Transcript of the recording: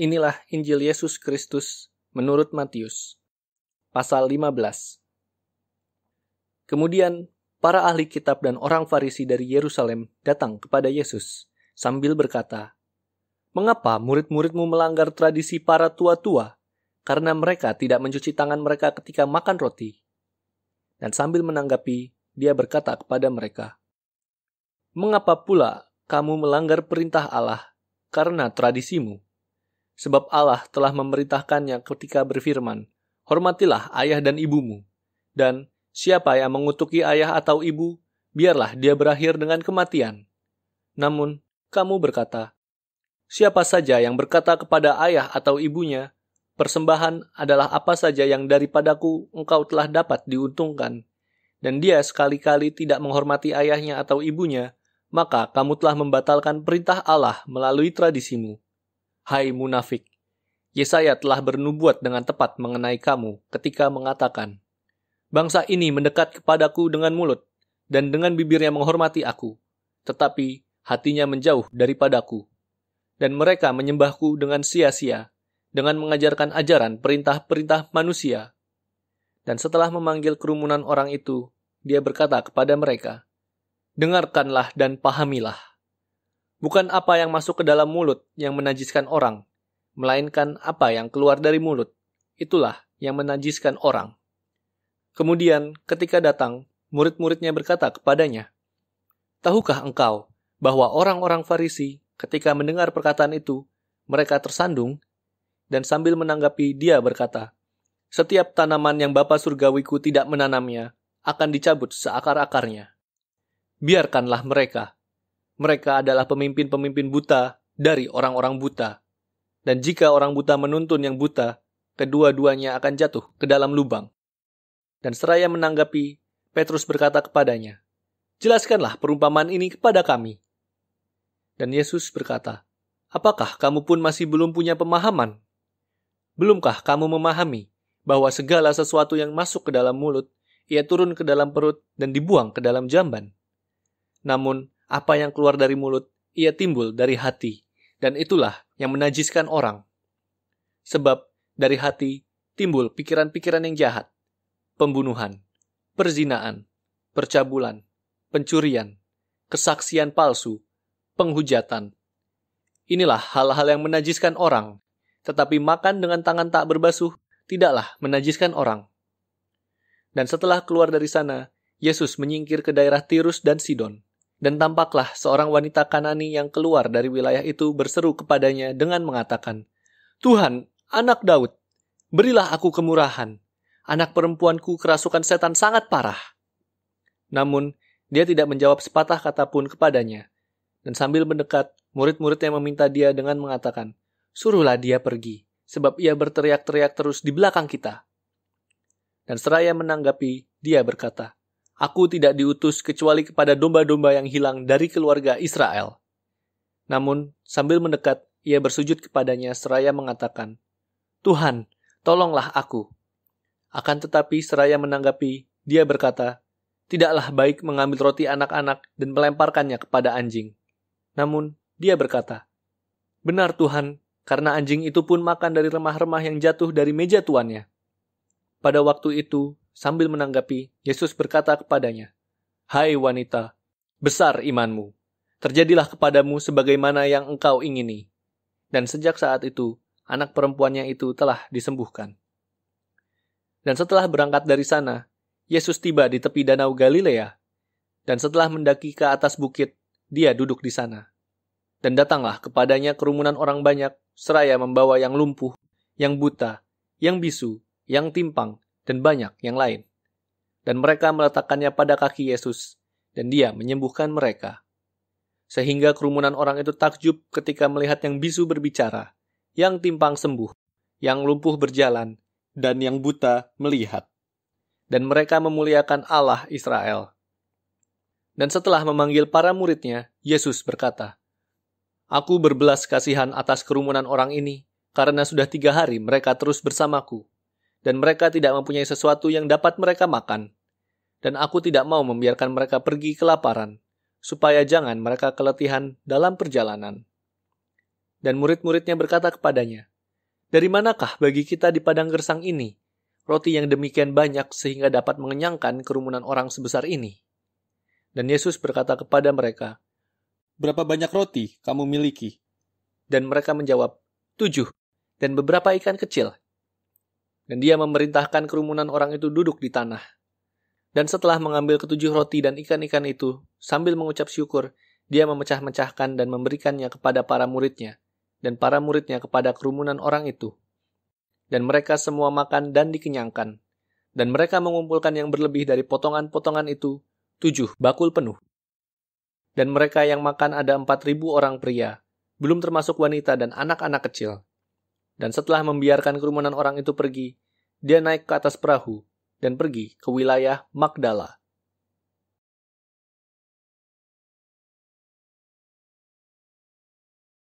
Inilah Injil Yesus Kristus menurut Matius, pasal 15. Kemudian, para ahli kitab dan orang Farisi dari Yerusalem datang kepada Yesus sambil berkata, "Mengapa murid-muridmu melanggar tradisi para tua-tua? Karena mereka tidak mencuci tangan mereka ketika makan roti." Dan sambil menanggapi, dia berkata kepada mereka, "Mengapa pula kamu melanggar perintah Allah karena tradisimu?" sebab Allah telah memerintahkannya ketika berfirman, Hormatilah ayah dan ibumu. Dan siapa yang mengutuki ayah atau ibu, biarlah dia berakhir dengan kematian. Namun, kamu berkata, Siapa saja yang berkata kepada ayah atau ibunya, Persembahan adalah apa saja yang daripadaku engkau telah dapat diuntungkan, dan dia sekali-kali tidak menghormati ayahnya atau ibunya, maka kamu telah membatalkan perintah Allah melalui tradisimu. Hai munafik, Yesaya telah bernubuat dengan tepat mengenai kamu ketika mengatakan, Bangsa ini mendekat kepadaku dengan mulut, dan dengan bibirnya menghormati aku, tetapi hatinya menjauh daripadaku. Dan mereka menyembahku dengan sia-sia, dengan mengajarkan ajaran perintah-perintah manusia. Dan setelah memanggil kerumunan orang itu, dia berkata kepada mereka, Dengarkanlah dan pahamilah. Bukan apa yang masuk ke dalam mulut yang menajiskan orang, melainkan apa yang keluar dari mulut. Itulah yang menajiskan orang. Kemudian, ketika datang, murid-muridnya berkata kepadanya, "Tahukah engkau bahwa orang-orang Farisi ketika mendengar perkataan itu, mereka tersandung?" Dan sambil menanggapi, dia berkata, "Setiap tanaman yang Bapa surgawiku tidak menanamnya akan dicabut seakar-akarnya. Biarkanlah mereka." mereka adalah pemimpin-pemimpin buta dari orang-orang buta. Dan jika orang buta menuntun yang buta, kedua-duanya akan jatuh ke dalam lubang. Dan seraya menanggapi, Petrus berkata kepadanya, Jelaskanlah perumpamaan ini kepada kami. Dan Yesus berkata, Apakah kamu pun masih belum punya pemahaman? Belumkah kamu memahami bahwa segala sesuatu yang masuk ke dalam mulut, ia turun ke dalam perut dan dibuang ke dalam jamban? Namun, apa yang keluar dari mulut, ia timbul dari hati, dan itulah yang menajiskan orang. Sebab dari hati timbul pikiran-pikiran yang jahat, pembunuhan, perzinaan, percabulan, pencurian, kesaksian palsu, penghujatan. Inilah hal-hal yang menajiskan orang, tetapi makan dengan tangan tak berbasuh tidaklah menajiskan orang. Dan setelah keluar dari sana, Yesus menyingkir ke daerah Tirus dan Sidon. Dan tampaklah seorang wanita Kanani yang keluar dari wilayah itu berseru kepadanya dengan mengatakan, Tuhan, anak Daud, berilah aku kemurahan. Anak perempuanku kerasukan setan sangat parah. Namun, dia tidak menjawab sepatah kata pun kepadanya. Dan sambil mendekat, murid-muridnya meminta dia dengan mengatakan, Suruhlah dia pergi, sebab ia berteriak-teriak terus di belakang kita. Dan seraya menanggapi, dia berkata, Aku tidak diutus kecuali kepada domba-domba yang hilang dari keluarga Israel. Namun, sambil mendekat, ia bersujud kepadanya seraya mengatakan, Tuhan, tolonglah aku. Akan tetapi seraya menanggapi, dia berkata, Tidaklah baik mengambil roti anak-anak dan melemparkannya kepada anjing. Namun, dia berkata, Benar Tuhan, karena anjing itu pun makan dari remah-remah yang jatuh dari meja tuannya. Pada waktu itu, Sambil menanggapi, Yesus berkata kepadanya, Hai wanita, besar imanmu. Terjadilah kepadamu sebagaimana yang engkau ingini. Dan sejak saat itu, anak perempuannya itu telah disembuhkan. Dan setelah berangkat dari sana, Yesus tiba di tepi danau Galilea. Dan setelah mendaki ke atas bukit, dia duduk di sana. Dan datanglah kepadanya kerumunan orang banyak, seraya membawa yang lumpuh, yang buta, yang bisu, yang timpang, dan banyak yang lain. Dan mereka meletakkannya pada kaki Yesus, dan dia menyembuhkan mereka. Sehingga kerumunan orang itu takjub ketika melihat yang bisu berbicara, yang timpang sembuh, yang lumpuh berjalan, dan yang buta melihat. Dan mereka memuliakan Allah Israel. Dan setelah memanggil para muridnya, Yesus berkata, Aku berbelas kasihan atas kerumunan orang ini, karena sudah tiga hari mereka terus bersamaku, dan mereka tidak mempunyai sesuatu yang dapat mereka makan. Dan aku tidak mau membiarkan mereka pergi kelaparan, supaya jangan mereka keletihan dalam perjalanan. Dan murid-muridnya berkata kepadanya, Dari manakah bagi kita di padang gersang ini, roti yang demikian banyak sehingga dapat mengenyangkan kerumunan orang sebesar ini? Dan Yesus berkata kepada mereka, Berapa banyak roti kamu miliki? Dan mereka menjawab, Tujuh, dan beberapa ikan kecil dan dia memerintahkan kerumunan orang itu duduk di tanah. Dan setelah mengambil ketujuh roti dan ikan-ikan itu, sambil mengucap syukur, dia memecah-mecahkan dan memberikannya kepada para muridnya, dan para muridnya kepada kerumunan orang itu. Dan mereka semua makan dan dikenyangkan. Dan mereka mengumpulkan yang berlebih dari potongan-potongan itu, tujuh bakul penuh. Dan mereka yang makan ada empat ribu orang pria, belum termasuk wanita dan anak-anak kecil. Dan setelah membiarkan kerumunan orang itu pergi, dia naik ke atas perahu dan pergi ke wilayah Magdala.